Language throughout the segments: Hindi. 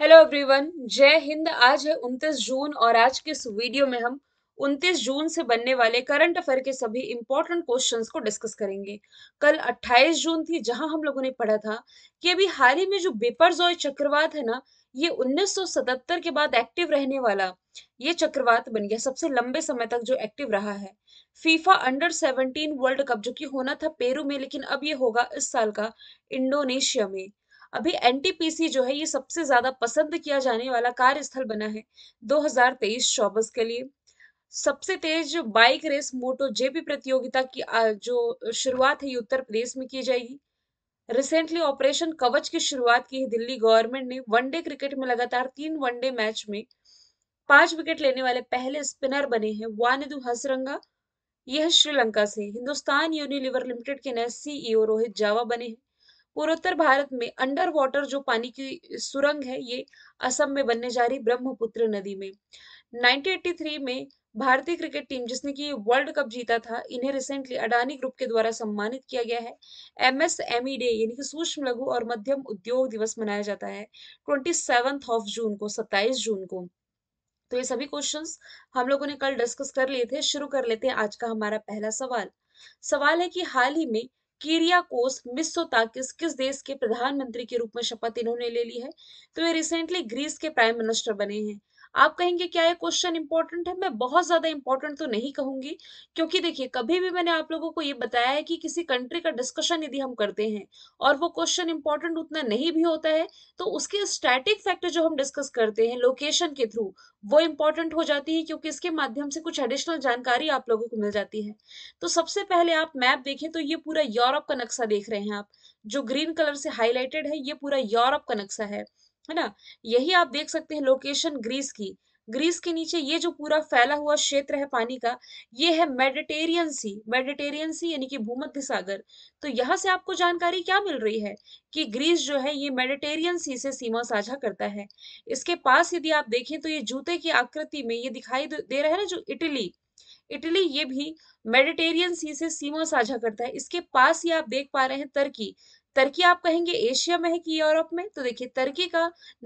हेलो एवरीवन जय हिंद आज है 29 जून और आज के इस वीडियो में हम 29 जून से बनने वाले करंट अफेयर के सभी इंपॉर्टेंट क्वेश्चंस को डिस्कस करेंगे कल 28 जून थी जहां हम लोगों ने पढ़ा था कि अभी हाल ही में जो बिपरजॉय चक्रवात है ना ये 1977 के बाद एक्टिव रहने वाला ये चक्रवात बन गया सबसे लंबे समय तक जो एक्टिव रहा है फीफा अंडर 17 वर्ल्ड कप जो कि होना था पेरू में लेकिन अब ये होगा इस साल का इंडोनेशिया में अभी एनटीपीसी जो है ये सबसे ज्यादा पसंद किया जाने वाला कार्यस्थल बना है 2023 हजार के लिए सबसे तेज बाइक रेस मोटो जेपी प्रतियोगिता की जो शुरुआत है उत्तर प्रदेश में की जाएगी रिसेंटली ऑपरेशन कवच की शुरुआत की है दिल्ली गवर्नमेंट ने वनडे क्रिकेट में लगातार तीन वनडे मैच में पांच विकेट लेने वाले पहले स्पिनर बने हैं वानिदु हसरंगा यह श्रीलंका से हिंदुस्तान यूनिलीवर लिमिटेड के नए सीईओ e रोहित जावा बने हैं पूर्वोत्तर भारत में अंडर वाटर जो पानी की सुरंग है ये असम में बनने जा रही ब्रह्मपुत्र नदी में 1983 में भारतीय क्रिकेट टीम जिसने कि वर्ल्ड कप जीता था इन्हें रिसेंटली अडानी ग्रुप के द्वारा सम्मानित किया गया है M S M E day यानी कि सूक्ष्म लघु और मध्यम उद्योग दिवस मनाया जाता है ट्वेंटी ऑफ जून को सत्ताईस जून को तो ये सभी क्वेश्चंस हम लोगों ने कल डिस्कस कर लिए थे शुरू कर लेते हैं आज का हमारा पहला सवाल सवाल है कि हाल ही में किरियाकोस मिस्सोताकिस किस देश के प्रधानमंत्री के रूप में शपथ इन्होंने ले ली है तो ये रिसेंटली ग्रीस के प्राइम मिनिस्टर बने हैं आप कहेंगे क्या ये क्वेश्चन इंपॉर्टेंट है मैं बहुत ज्यादा इंपॉर्टेंट तो नहीं कहूंगी क्योंकि देखिए कभी भी मैंने आप लोगों को ये बताया है कि किसी कंट्री का डिस्कशन यदि हम करते हैं और वो क्वेश्चन इंपॉर्टेंट उतना नहीं भी होता है तो उसके स्टैटिक फैक्टर जो हम डिस्कस करते हैं लोकेशन के थ्रू वो इंपॉर्टेंट हो जाती है क्योंकि इसके माध्यम से कुछ एडिशनल जानकारी आप लोगों को मिल जाती है तो सबसे पहले आप मैप देखें तो ये पूरा यूरोप का नक्शा देख रहे हैं आप जो ग्रीन कलर से हाईलाइटेड है ये पूरा यूरोप का नक्शा है है ना यही आप देख सकते हैं लोकेशन ग्रीस की ग्रीस के नीचे ये जो पूरा फैला हुआ क्षेत्र है पानी का ये है मेडिटेरियन सी मेडिटेरियन सी यानी कि भूमध्य सागर तो यहाँ से आपको जानकारी क्या मिल रही है कि ग्रीस जो है ये मेडिटेरियन सी से सीमा साझा करता है इसके पास यदि आप देखें तो ये जूते की आकृति में ये दिखाई दे रहा है ना जो इटली इटली ये भी मेडिटेरियन सी से सीमा साझा करता है इसके पास ही आप देख पा रहे हैं तर्की तर्की आप कहेंगे एशिया में है कि यूरोप में तो देखिए तर्की का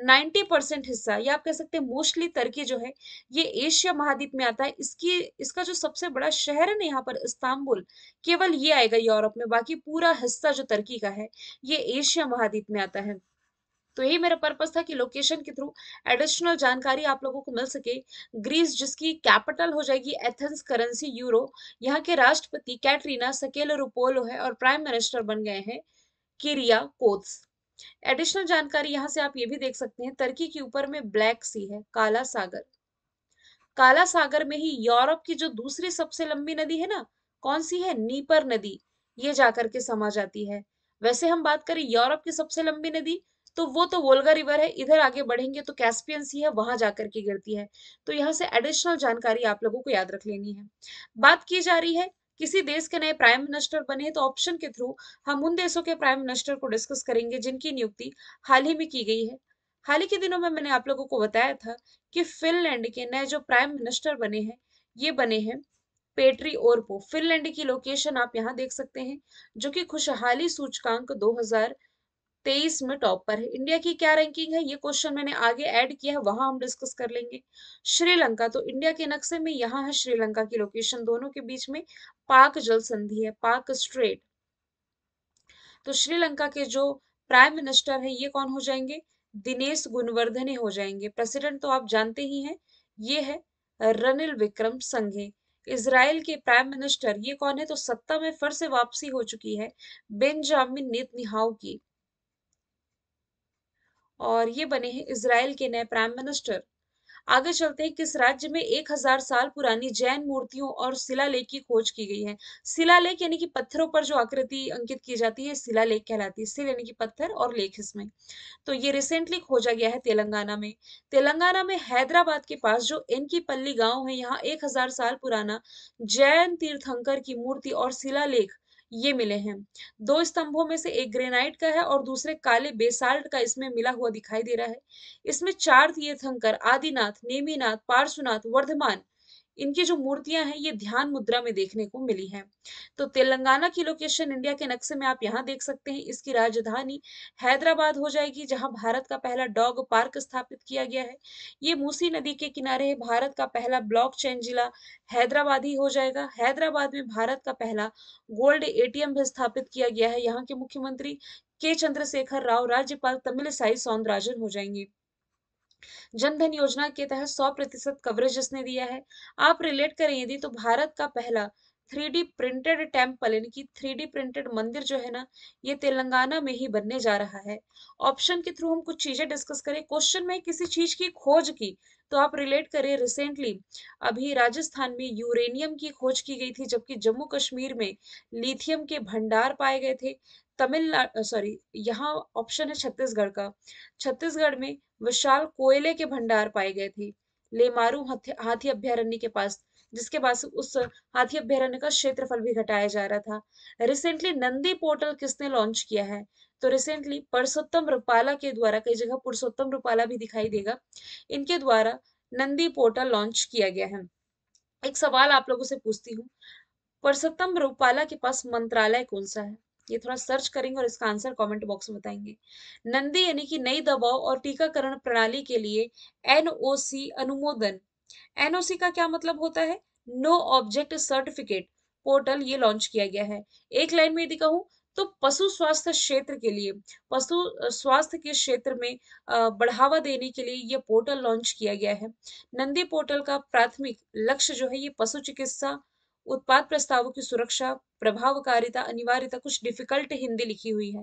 90 परसेंट हिस्सा या आप कह सकते हैं मोस्टली तर्की जो है ये एशिया महाद्वीप में आता है इसकी इसका जो सबसे बड़ा शहर है ना यहाँ पर इस्तांबुल केवल ये आएगा यूरोप में बाकी पूरा हिस्सा जो तर्की का है ये एशिया महाद्वीप में आता है तो यही मेरा पर्पज था कि लोकेशन के थ्रू एडिशनल जानकारी आप लोगों को मिल सके ग्रीस जिसकी कैपिटल हो जाएगी एथेंस करेंसी यूरो यहाँ के राष्ट्रपति कैटरीना सकेलो रुपोलो है और प्राइम मिनिस्टर बन गए हैं किरिया कोत्स एडिशनल जानकारी यहां से आप ये भी देख सकते हैं तर्की के ऊपर में ब्लैक सी है काला सागर काला सागर में ही यूरोप की जो दूसरी सबसे लंबी नदी है ना कौन सी है नीपर नदी ये जाकर के समा जाती है वैसे हम बात करें यूरोप की सबसे लंबी नदी तो वो तो वोल्गा रिवर है इधर आगे बढ़ेंगे तो कैस्पियन सी है वहां जाकर के गिरती है तो यहाँ से एडिशनल जानकारी आप लोगों को याद रख लेनी है बात की जा रही है किसी देश के नए प्राइम मिनिस्टर बने तो ऑप्शन के थ्रू हम उन देशों के प्राइम मिनिस्टर को डिस्कस करेंगे जिनकी नियुक्ति हाल ही में की गई है हाल ही के दिनों में मैंने आप लोगों को बताया था कि फिनलैंड के नए जो प्राइम मिनिस्टर बने हैं ये बने हैं पेट्री ओरपो फिनलैंड की लोकेशन आप यहाँ देख सकते हैं जो कि खुशहाली सूचकांक दो तेईस में टॉप पर है इंडिया की क्या रैंकिंग है ये क्वेश्चन मैंने आगे ऐड किया है वहां हम डिस्कस कर लेंगे श्रीलंका तो इंडिया के नक्शे में यहाँ है श्रीलंका की लोकेशन दोनों के बीच में पाक जल संधि है पाक स्ट्रेट तो श्रीलंका के जो प्राइम मिनिस्टर है ये कौन हो जाएंगे दिनेश गुणवर्धने हो जाएंगे प्रेसिडेंट तो आप जानते ही हैं ये है रनिल विक्रम संघे इसराइल के प्राइम मिनिस्टर ये कौन है तो सत्ता में फिर से वापसी हो चुकी है बेंजामिन नेतन्याहू की और ये बने हैं इसराइल के नए प्राइम मिनिस्टर आगे चलते हैं किस राज्य में एक हजार साल पुरानी जैन मूर्तियों और शिलालेख की खोज की गई है शिलालेख यानी कि पत्थरों पर जो आकृति अंकित की जाती है शिलालेख कहलाती है शिल यानी कि पत्थर और लेख इसमें तो ये रिसेंटली खोजा गया है तेलंगाना में तेलंगाना में हैदराबाद के पास जो इनकी पल्ली गाँव है यहाँ एक हजार साल पुराना जैन तीर्थंकर की मूर्ति और शिलालेख ये मिले हैं दो स्तंभों में से एक ग्रेनाइट का है और दूसरे काले बेसाल्ट का इसमें मिला हुआ दिखाई दे रहा है इसमें चार तीर्थंकर आदिनाथ नेमीनाथ पार्श्वनाथ वर्धमान इनकी जो मूर्तियां हैं ये ध्यान मुद्रा में देखने को मिली हैं तो तेलंगाना की लोकेशन इंडिया के नक्शे में आप यहाँ देख सकते हैं इसकी राजधानी हैदराबाद हो जाएगी जहाँ भारत का पहला डॉग पार्क स्थापित किया गया है ये मूसी नदी के किनारे है भारत का पहला ब्लॉक चैन जिला हैदराबाद ही हो जाएगा हैदराबाद में भारत का पहला गोल्ड ए भी स्थापित किया गया है यहाँ के मुख्यमंत्री के चंद्रशेखर राव राज्यपाल साई सौंदराजन हो जाएंगे जनधन योजना के तहत सौ प्रतिशत कवरेज इसने दिया है आप रिलेट करें यदि तो भारत का पहला 3D प्रिंटेड टेम्पल यानी कि थ्री प्रिंटेड मंदिर जो है ना ये तेलंगाना में ही बनने जा रहा है ऑप्शन के थ्रू हम कुछ चीजें डिस्कस करें क्वेश्चन में किसी चीज की खोज की तो आप रिलेट करें रिसेंटली अभी राजस्थान में यूरेनियम की खोज की गई थी जबकि जम्मू कश्मीर में लिथियम के भंडार पाए गए थे तमिलनाडु सॉरी यहाँ ऑप्शन है छत्तीसगढ़ का छत्तीसगढ़ में विशाल कोयले के भंडार पाए गए थे लेमारू हाथी अभ्यारण्य के पास जिसके बाद उस हाथी अभ्यारण्य का क्षेत्रफल भी घटाया जा रहा था रिसेंटली नंदी पोर्टल किसने लॉन्च किया है तो रिसेंटली परसोत्तम रूपाला के द्वारा कई जगह पुरुषोत्तम रूपाला भी दिखाई देगा इनके द्वारा नंदी पोर्टल लॉन्च किया गया है एक सवाल आप लोगों से पूछती हूँ परसोत्तम रूपाला के पास मंत्रालय कौन सा है ये थोड़ा सर्च करेंगे और इसका आंसर कमेंट बॉक्स में बताएंगे नंदी यानी कि नई दवाओं और टीकाकरण प्रणाली के लिए एनओसी अनुमोदन एनओसी का क्या मतलब होता है नो ऑब्जेक्ट सर्टिफिकेट पोर्टल ये लॉन्च किया गया है एक लाइन में यदि कहूँ तो पशु स्वास्थ्य क्षेत्र के लिए पशु स्वास्थ्य के क्षेत्र में बढ़ावा देने के लिए ये पोर्टल लॉन्च किया गया है नंदी पोर्टल का प्राथमिक लक्ष्य जो है ये पशु चिकित्सा उत्पाद प्रस्तावों की सुरक्षा प्रभावकारिता अनिवार्यता कुछ डिफिकल्ट हिंदी लिखी हुई है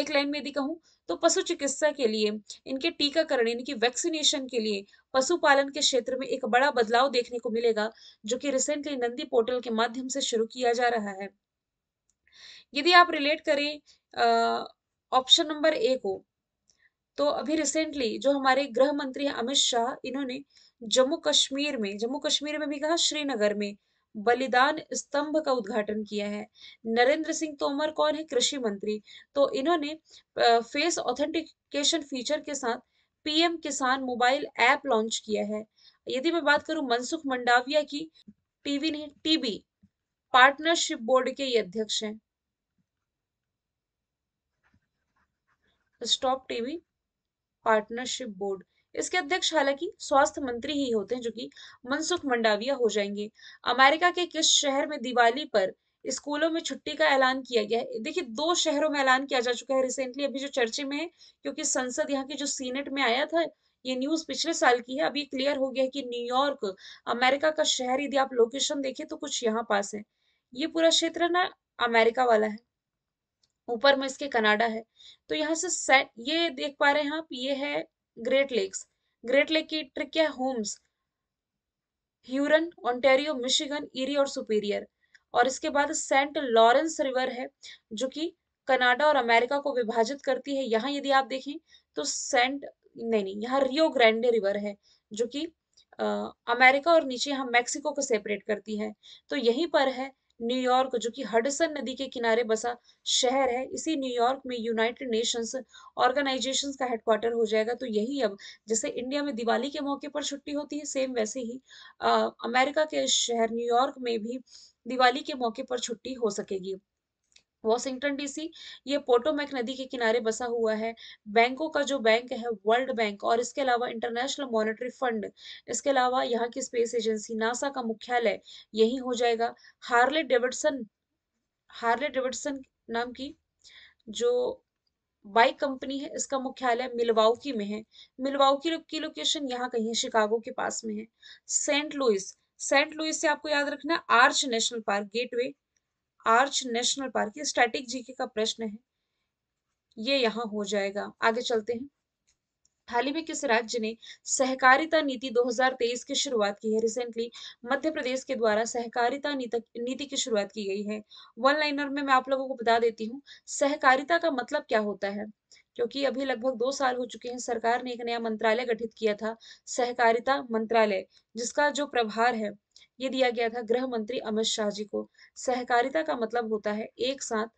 एक लाइन में यदि कहूँ तो पशु चिकित्सा के लिए इनके टीकाकरण यानी कि वैक्सीनेशन के लिए पशुपालन के क्षेत्र में एक बड़ा बदलाव देखने को मिलेगा जो कि रिसेंटली नंदी पोर्टल के माध्यम से शुरू किया जा रहा है यदि आप रिलेट करें ऑप्शन नंबर ए को तो अभी रिसेंटली जो हमारे गृह मंत्री अमित शाह इन्होंने जम्मू कश्मीर में जम्मू कश्मीर में भी कहा श्रीनगर में बलिदान स्तंभ का उद्घाटन किया है नरेंद्र सिंह तोमर कौन है कृषि मंत्री तो इन्होंने फेस ऑथेंटिकेशन फीचर के साथ पीएम किसान मोबाइल ऐप लॉन्च किया है यदि मैं बात करूं मनसुख मंडाविया की टीवी नहीं टीबी पार्टनरशिप बोर्ड के अध्यक्ष हैं स्टॉप टीवी पार्टनरशिप बोर्ड इसके अध्यक्ष हालांकि स्वास्थ्य मंत्री ही होते हैं जो कि मनसुख मंडाविया हो जाएंगे अमेरिका के किस शहर में दिवाली पर स्कूलों में छुट्टी का ऐलान किया गया है देखिए दो शहरों में ऐलान किया जा चुका है रिसेंटली अभी जो चर्चे में है क्योंकि संसद यहाँ के जो सीनेट में आया था ये न्यूज पिछले साल की है अभी क्लियर हो गया है कि न्यूयॉर्क अमेरिका का शहर यदि आप लोकेशन देखें तो कुछ यहाँ पास है ये पूरा क्षेत्र ना अमेरिका वाला है ऊपर में इसके कनाडा है तो यहाँ से ये देख पा रहे हैं आप ये है ग्रेट लेक्स ग्रेट लेक की ट्रिक क्या है होम्स ह्यूरन ऑन्टेरियो मिशिगन इरी और सुपीरियर और इसके बाद सेंट लॉरेंस रिवर है जो कि कनाडा और अमेरिका को विभाजित करती है यहाँ यदि आप देखें तो सेंट नहीं नहीं यहाँ रियो ग्रैंडे रिवर है जो कि अमेरिका और नीचे यहाँ मैक्सिको को सेपरेट करती है तो यहीं पर है न्यूयॉर्क जो कि हडसन नदी के किनारे बसा शहर है इसी न्यूयॉर्क में यूनाइटेड नेशंस ऑर्गेनाइजेशन का हेडक्वार्टर हो जाएगा तो यही अब जैसे इंडिया में दिवाली के मौके पर छुट्टी होती है सेम वैसे ही आ, अमेरिका के शहर न्यूयॉर्क में भी दिवाली के मौके पर छुट्टी हो सकेगी वॉशिंगटन डीसी ये पोटोमैक नदी के किनारे बसा हुआ है बैंकों का जो बैंक है वर्ल्ड बैंक और इसके अलावा इंटरनेशनल मॉनेटरी फंड इसके अलावा यहाँ की स्पेस एजेंसी नासा का मुख्यालय यही हो जाएगा हार्ले डेविडसन हार्ले डेविडसन नाम की जो बाइक कंपनी है इसका मुख्यालय मिलवाउकी में है मिलवाउकी की लोकेशन यहाँ कहीं शिकागो के पास में है सेंट लुइस सेंट लुइस से आपको याद रखना Arch National Park Gateway Arch National Park ये स्टैटिक जीके का प्रश्न है ये यहाँ हो जाएगा आगे चलते हैं हाल ही में किस राज्य ने सहकारिता नीति 2023 की शुरुआत की है रिसेंटली मध्य प्रदेश के द्वारा सहकारिता नीति की शुरुआत की गई है वन लाइनर में मैं आप लोगों को बता देती हूँ सहकारिता का मतलब क्या होता है क्योंकि अभी लगभग दो साल हो चुके हैं सरकार ने एक नया मंत्रालय गठित किया था सहकारिता मंत्रालय जिसका जो प्रभार है ये दिया गया था गृह मंत्री अमित शाह जी को सहकारिता का मतलब होता है एक साथ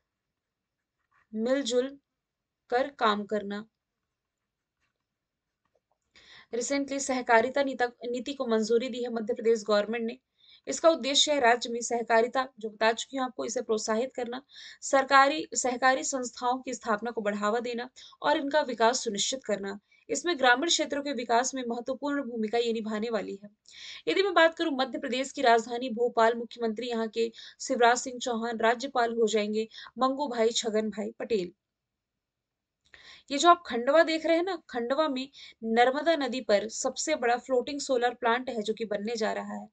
मिलजुल कर काम करना रिसेंटली सहकारिता नीति को मंजूरी दी है मध्य प्रदेश गवर्नमेंट ने इसका उद्देश्य है राज्य में सहकारिता जो बता चुकी हूँ आपको इसे प्रोत्साहित करना सरकारी सहकारी संस्थाओं की स्थापना को बढ़ावा देना और इनका विकास सुनिश्चित करना इसमें ग्रामीण क्षेत्रों के विकास में महत्वपूर्ण भूमिका ये निभाने वाली है यदि मैं बात करूं मध्य प्रदेश की राजधानी भोपाल मुख्यमंत्री यहाँ के शिवराज सिंह चौहान राज्यपाल हो जाएंगे मंगू भाई छगन भाई पटेल ये जो आप खंडवा देख रहे हैं ना खंडवा में नर्मदा नदी पर सबसे बड़ा फ्लोटिंग सोलर प्लांट है जो कि बनने जा रहा है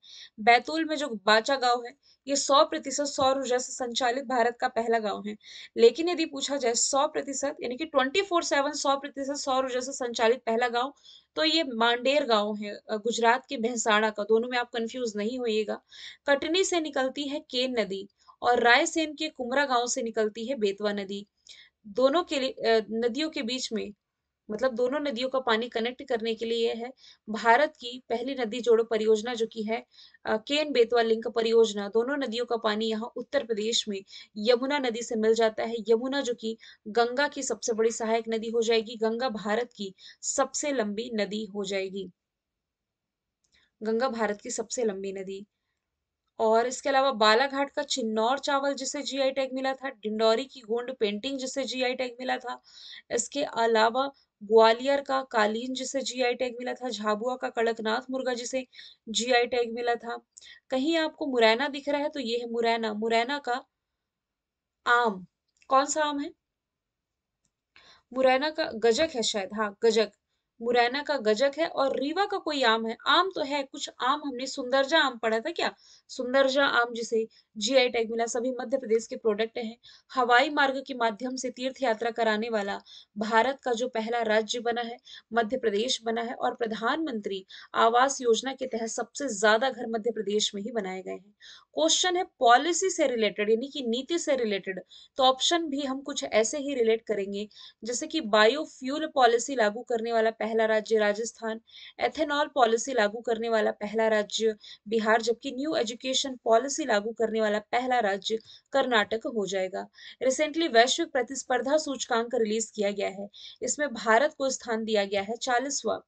बैतूल में जो बाचा गांव है ये 100 प्रतिशत सौर ऊर्जा से संचालित भारत का पहला गांव है लेकिन यदि पूछा जाए 100 प्रतिशत यानी कि 24 फोर सेवन सौ प्रतिशत सौर ऊर्जा से संचालित पहला गांव तो ये मांडेर गांव है गुजरात के भैंसाड़ा का दोनों में आप कंफ्यूज नहीं होइएगा कटनी से निकलती है केन नदी और रायसेन के कुमरा गांव से निकलती है बेतवा नदी दोनों के लिए नदियों के बीच में मतलब दोनों नदियों का पानी कनेक्ट करने के लिए है भारत की पहली नदी जोड़ो परियोजना जो की है केन बेतवा लिंक परियोजना दोनों नदियों का पानी यहाँ उत्तर प्रदेश में यमुना नदी से मिल जाता है यमुना जो कि गंगा की सबसे बड़ी सहायक नदी हो जाएगी गंगा भारत की सबसे लंबी नदी हो जाएगी गंगा भारत की सबसे लंबी नदी और इसके अलावा बालाघाट का चिन्नौर चावल जिसे जीआई टैग मिला था डिंडौरी की गोंड पेंटिंग जिसे जीआई टैग मिला था इसके अलावा ग्वालियर का कालीन जिसे जीआई टैग मिला था झाबुआ का कड़कनाथ मुर्गा जिसे जीआई टैग मिला था कहीं आपको मुरैना दिख रहा है तो ये है मुरैना मुरैना का आम कौन सा आम है मुरैना का गजक है शायद हाँ गजक मुरैना का गजक है और रीवा का कोई आम है आम तो है कुछ आम हमने सुंदरजा आम पढ़ा था क्या सुंदरजा आम जिसे जीआई टैग मिला सभी मध्य प्रदेश के प्रोडक्ट हैं हवाई मार्ग के माध्यम से तीर्थ यात्रा कराने वाला भारत का जो पहला राज्य बना है मध्य प्रदेश बना है और प्रधानमंत्री आवास योजना के तहत सबसे ज्यादा घर मध्य प्रदेश में ही बनाए गए हैं क्वेश्चन है पॉलिसी से रिलेटेड यानी कि नीति से रिलेटेड तो ऑप्शन भी हम कुछ ऐसे ही रिलेट करेंगे जैसे कि बायोफ्यूल पॉलिसी लागू करने वाला पहला राज्य राजस्थान एथेनॉल पॉलिसी लागू करने वाला पहला राज्य बिहार जबकि न्यू एजुकेशन पॉलिसी लागू करने वाला पहला राज्य कर्नाटक हो जाएगा रिसेंटली वैश्विक प्रतिस्पर्धा सूचकांक रिलीज किया गया है इसमें भारत को स्थान दिया गया है चालीसवा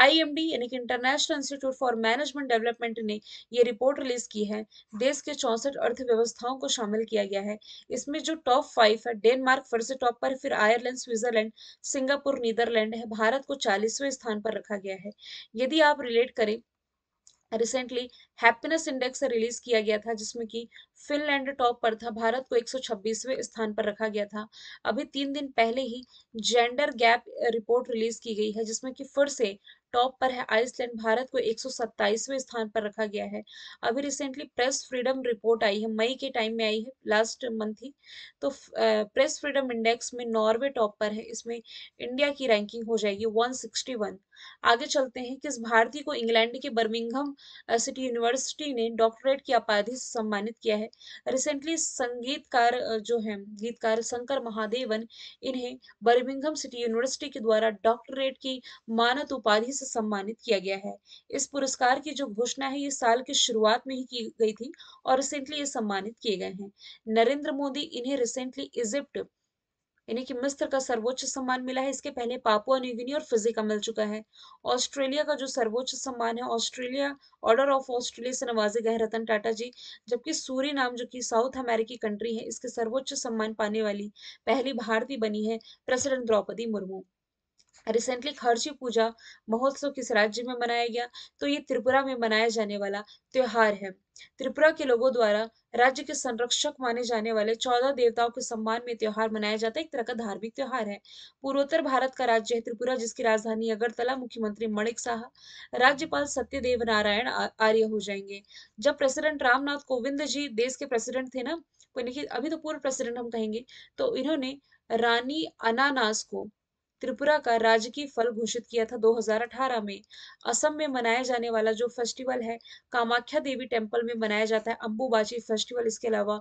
आईएमडी यानी कि International Institute for Management Development ने ये रिपोर्ट रिलीज की है देश के चौंसठ अर्थव्यवस्थाओं को शामिल किया गया है इसमें जो टॉप फाइव है डेनमार्क फिर से टॉप पर फिर आयरलैंड स्विट्जरलैंड सिंगापुर नीदरलैंड है भारत को चालीसवें स्थान पर रखा गया है यदि आप रिलेट करें रिसेंटली हैप्पीनेस इंडेक्स रिलीज किया गया था जिसमें कि फिनलैंड टॉप पर था भारत को 126वें स्थान पर रखा गया था अभी तीन दिन पहले ही जेंडर गैप रिपोर्ट रिलीज की गई है जिसमें कि फिर से टॉप पर है आइसलैंड भारत को 127वें स्थान पर रखा गया है अभी रिसेंटली प्रेस फ्रीडम रिपोर्ट आई है मई के टाइम में आई है लास्ट मंथ ही तो प्रेस फ्रीडम इंडेक्स में नॉर्वे टॉप पर है इसमें इंडिया की रैंकिंग हो जाएगी 161 आगे चलते हैं किस भारतीय को इंग्लैंड के बर्मिंघम सिटी यूनिवर्सिटी ने डॉक्टरेट की उपाधि से सम्मानित किया है रिसेंटली संगीतकार जो है गीतकार शंकर महादेवन इन्हें बर्मिंघम सिटी यूनिवर्सिटी के द्वारा डॉक्टरेट की मानत उपाधि से सम्मानित किया गया है इस पुरस्कार की जो घोषणा है ये साल की शुरुआत में ही की गई थी और रिसेंटली ये सम्मानित किए गए हैं नरेंद्र मोदी इन्हें रिसेंटली इजिप्ट इन्हें कि मिस्र का सर्वोच्च सम्मान मिला है इसके पहले पापुआ न्यूगिनी और फिजी का मिल चुका है ऑस्ट्रेलिया का जो सर्वोच्च सम्मान है ऑस्ट्रेलिया ऑर्डर ऑफ ऑस्ट्रेलिया से नवाजे गए रतन टाटा जी जबकि सूरी नाम जो कि साउथ अमेरिकी कंट्री है इसके सर्वोच्च सम्मान पाने वाली पहली भारतीय बनी है प्रेसिडेंट द्रौपदी मुर्मू रिसेंटली खर्ची पूजा महोत्सव किस राज्य में मनाया गया तो ये त्रिपुरा में मनाया जाने वाला त्योहार है त्रिपुरा के लोगों द्वारा राज्य के संरक्षक माने जाने वाले चौदह देवताओं के सम्मान में त्योहार मनाया जाता है एक तरह का धार्मिक त्योहार है पूर्वोत्तर भारत का राज्य है त्रिपुरा जिसकी राजधानी अगरतला मुख्यमंत्री मणिक साह राज्यपाल सत्यदेव नारायण आर्य हो जाएंगे जब प्रेसिडेंट रामनाथ कोविंद जी देश के प्रेसिडेंट थे ना तो अभी तो पूर्व प्रेसिडेंट हम कहेंगे तो इन्होंने रानी अनानास को त्रिपुरा का राजकीय फल घोषित किया था 2018 में असम में मनाया जाने वाला जो फेस्टिवल है कामाख्या देवी टेम्पल में मनाया जाता है अम्बुबाची फेस्टिवल इसके अलावा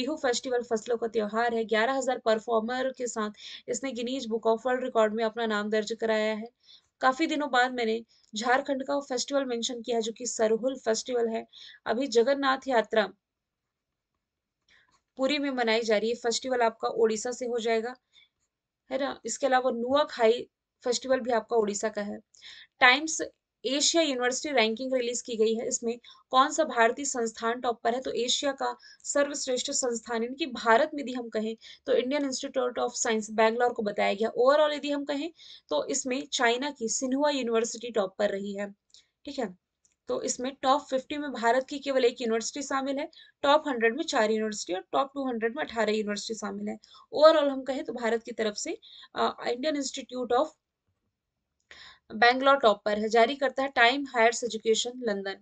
बिहू फेस्टिवल फसलों का त्यौहार है ग्यारह हजार परफॉर्मर के साथ इसने Guinness book of world record में अपना नाम दर्ज कराया है काफी दिनों बाद मैंने झारखंड का फेस्टिवल मेंशन किया है जो कि सरहुल फेस्टिवल है अभी जगन्नाथ यात्रा पुरी में मनाई जा रही है फेस्टिवल आपका ओडिशा से हो जाएगा है ना इसके अलावा नुआ खाई फेस्टिवल भी आपका उड़ीसा का है Times Asia university ranking release की गई है इसमें कौन सा भारतीय संस्थान टॉप पर है तो एशिया का सर्वश्रेष्ठ संस्थान यानी कि भारत में यदि हम कहें तो Indian institute of science Bangalore को बताया गया ओवरऑल यदि हम कहें तो इसमें चाइना की सिन्हुआ यूनिवर्सिटी टॉप पर रही है ठीक है तो इसमें टॉप 50 में भारत की केवल एक यूनिवर्सिटी शामिल है टॉप 100 में चार यूनिवर्सिटी और टॉप 200 में 18 यूनिवर्सिटी शामिल है ओवरऑल हम कहें तो भारत की तरफ से Indian institute of Bangalore top पर है जारी करता है time higher education London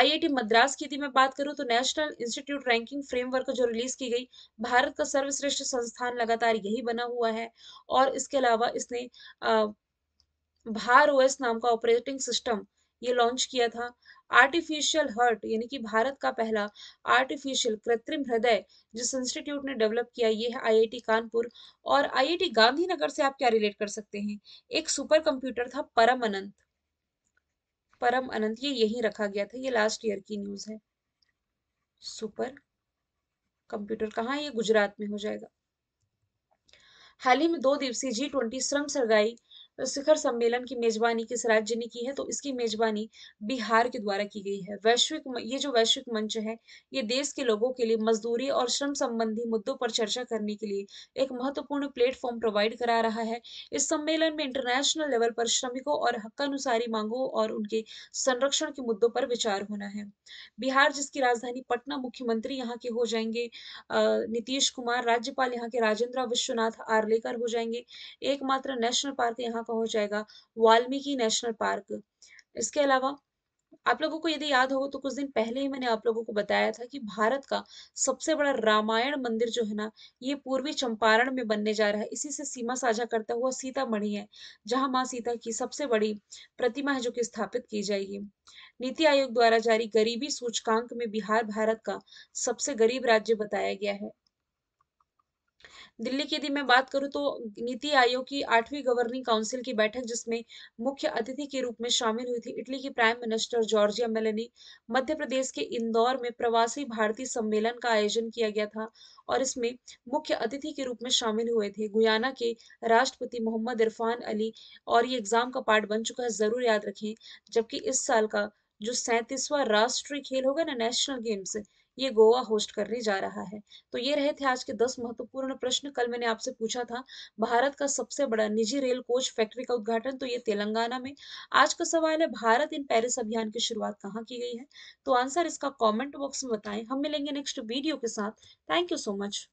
IIT Madras की यदि मैं बात करूं तो नेशनल इंस्टीट्यूट रैंकिंग फ्रेमवर्क जो रिलीज की गई भारत का सर्वश्रेष्ठ संस्थान लगातार यही बना हुआ है और इसके अलावा इसने भार ओएस नाम का ऑपरेटिंग सिस्टम ये लॉन्च किया था आर्टिफिशियल हर्ट यानी कि भारत का पहला आर्टिफिशियल कृत्रिम हृदय जिस इंस्टीट्यूट ने डेवलप किया ये है आईआईटी कानपुर और आईआईटी गांधीनगर से आप क्या रिलेट कर सकते हैं एक सुपर कंप्यूटर था परम अनंत परम अनंत ये यही रखा गया था ये लास्ट ईयर की न्यूज है सुपर कंप्यूटर कहाँ ये गुजरात में हो जाएगा हाल ही में दो दिवसीय जी ट्वेंटी श्रम सरगाई तो शिखर सम्मेलन की मेजबानी किस राज्य ने की है तो इसकी मेजबानी बिहार के द्वारा की गई है वैश्विक ये जो वैश्विक मंच है ये देश के लोगों के लिए मजदूरी और श्रम संबंधी मुद्दों पर चर्चा करने के लिए एक महत्वपूर्ण प्लेटफॉर्म प्रोवाइड करा रहा है इस सम्मेलन में इंटरनेशनल लेवल पर श्रमिकों और हक्कानुसारी मांगों और उनके संरक्षण के मुद्दों पर विचार होना है बिहार जिसकी राजधानी पटना मुख्यमंत्री यहाँ के हो जाएंगे नीतीश कुमार राज्यपाल यहाँ के राजेंद्र विश्वनाथ आर्लेकर हो जाएंगे एकमात्र नेशनल पार्क यहाँ कहाँ पहुंच जाएगा वाल्मीकि नेशनल पार्क इसके अलावा आप लोगों को यदि याद होगा तो कुछ दिन पहले ही मैंने आप लोगों को बताया था कि भारत का सबसे बड़ा रामायण मंदिर जो है ना ये पूर्वी चंपारण में बनने जा रहा है इसी से सीमा साझा करता हुआ सीतामढ़ी है जहां मां सीता की सबसे बड़ी प्रतिमा है जो कि स्थापित की जाएगी नीति आयोग द्वारा जारी गरीबी सूचकांक में बिहार भारत का सबसे गरीब राज्य बताया गया है दिल्ली की यदि मैं बात करूं तो नीति आयोग की आठवीं गवर्निंग काउंसिल की बैठक जिसमें मुख्य अतिथि के रूप में शामिल हुई थी इटली की prime minister Giorgia Meloni Madhya Pradesh के इंदौर में प्रवासी भारतीय सम्मेलन का आयोजन किया गया था और इसमें मुख्य अतिथि के रूप में शामिल हुए थे गुयाना के राष्ट्रपति मोहम्मद इरफान अली और ये एग्जाम का पार्ट बन चुका है जरूर याद रखें जबकि इस साल का जो सैंतीसवा राष्ट्रीय खेल होगा ना नेशनल गेम्स ये गोवा होस्ट करने जा रहा है तो ये रहे थे आज के दस महत्वपूर्ण प्रश्न कल मैंने आपसे पूछा था भारत का सबसे बड़ा निजी रेल कोच फैक्ट्री का उद्घाटन तो ये तेलंगाना में आज का सवाल है भारत इन पेरिस अभियान की शुरुआत कहाँ की गई है तो आंसर इसका कॉमेंट बॉक्स में बताएं हम मिलेंगे नेक्स्ट वीडियो के साथ थैंक यू सो मच